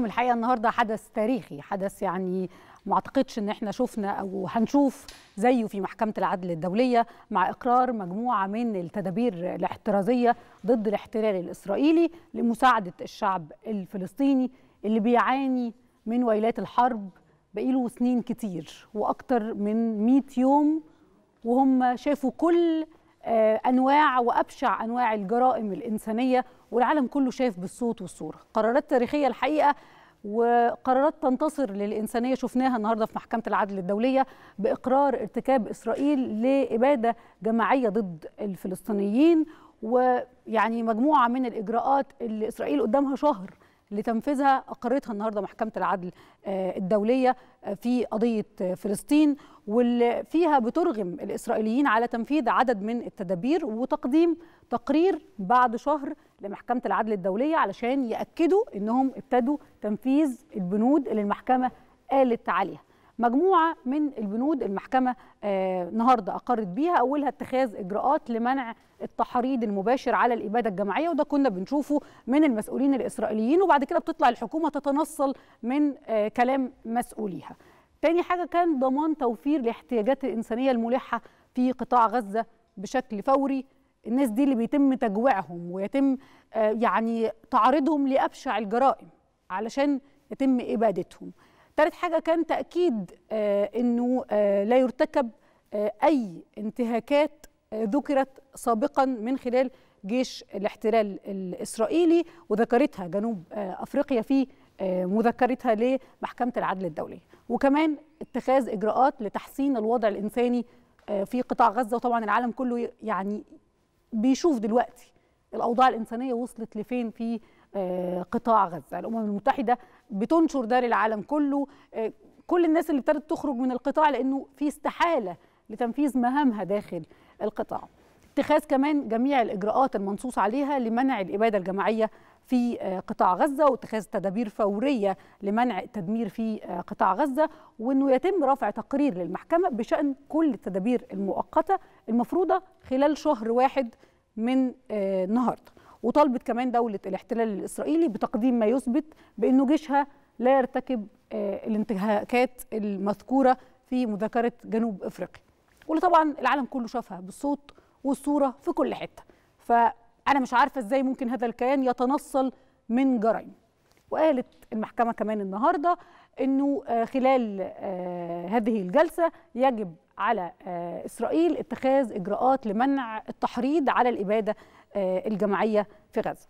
الحقيقه النهارده حدث تاريخي حدث يعني ما اعتقدش ان احنا شفنا او هنشوف زيه في محكمه العدل الدوليه مع اقرار مجموعه من التدابير الاحترازيه ضد الاحتلال الاسرائيلي لمساعده الشعب الفلسطيني اللي بيعاني من ويلات الحرب بقيله سنين كتير واكتر من 100 يوم وهم شافوا كل آه، انواع وابشع انواع الجرائم الانسانيه والعالم كله شايف بالصوت والصوره قرارات تاريخيه الحقيقه وقرارات تنتصر للإنسانية شفناها النهاردة في محكمة العدل الدولية بإقرار ارتكاب إسرائيل لإبادة جماعية ضد الفلسطينيين ويعني مجموعة من الإجراءات اللي إسرائيل قدامها شهر لتنفيذها اقرتها النهارده محكمه العدل آه، الدوليه آه، في قضيه آه، فلسطين واللي فيها بترغم الاسرائيليين على تنفيذ عدد من التدابير وتقديم تقرير بعد شهر لمحكمه العدل الدوليه علشان ياكدوا انهم ابتدوا تنفيذ البنود اللي المحكمه قالت عليها مجموعه من البنود المحكمه آه، النهارده اقرت بيها اولها اتخاذ اجراءات لمنع التحريض المباشر على الاباده الجماعيه وده كنا بنشوفه من المسؤولين الاسرائيليين وبعد كده بتطلع الحكومه تتنصل من آه، كلام مسؤوليها. تاني حاجه كان ضمان توفير الاحتياجات الانسانيه الملحه في قطاع غزه بشكل فوري الناس دي اللي بيتم تجويعهم ويتم آه، يعني تعرضهم لابشع الجرائم علشان يتم ابادتهم. ثالث حاجه كان تاكيد آه، انه آه، لا يرتكب آه، اي انتهاكات ذكرت سابقا من خلال جيش الاحتلال الاسرائيلي وذكرتها جنوب افريقيا في مذكرتها لمحكمه العدل الدوليه وكمان اتخاذ اجراءات لتحسين الوضع الانساني في قطاع غزه وطبعا العالم كله يعني بيشوف دلوقتي الاوضاع الانسانيه وصلت لفين في قطاع غزه الامم المتحده بتنشر ده للعالم كله آه، كل الناس اللي ابتدت تخرج من القطاع لانه في استحاله لتنفيذ مهامها داخل القطاع اتخاذ كمان جميع الاجراءات المنصوص عليها لمنع الاباده الجماعيه في آه، قطاع غزه واتخاذ تدابير فوريه لمنع التدمير في آه، قطاع غزه وانه يتم رفع تقرير للمحكمه بشان كل التدابير المؤقته المفروضه خلال شهر واحد من النهارده وطالبت كمان دولة الاحتلال الإسرائيلي بتقديم ما يثبت بأنه جيشها لا يرتكب آه، الانتهاكات المذكورة في مذاكرة جنوب أفريقيا واللي طبعا العالم كله شافها بالصوت والصورة في كل حتة فأنا مش عارفة إزاي ممكن هذا الكيان يتنصل من جرائم وقالت المحكمة كمان النهاردة أنه آه، خلال آه، هذه الجلسة يجب على إسرائيل اتخاذ إجراءات لمنع التحريض على الإبادة آه، الجماعيه في غزه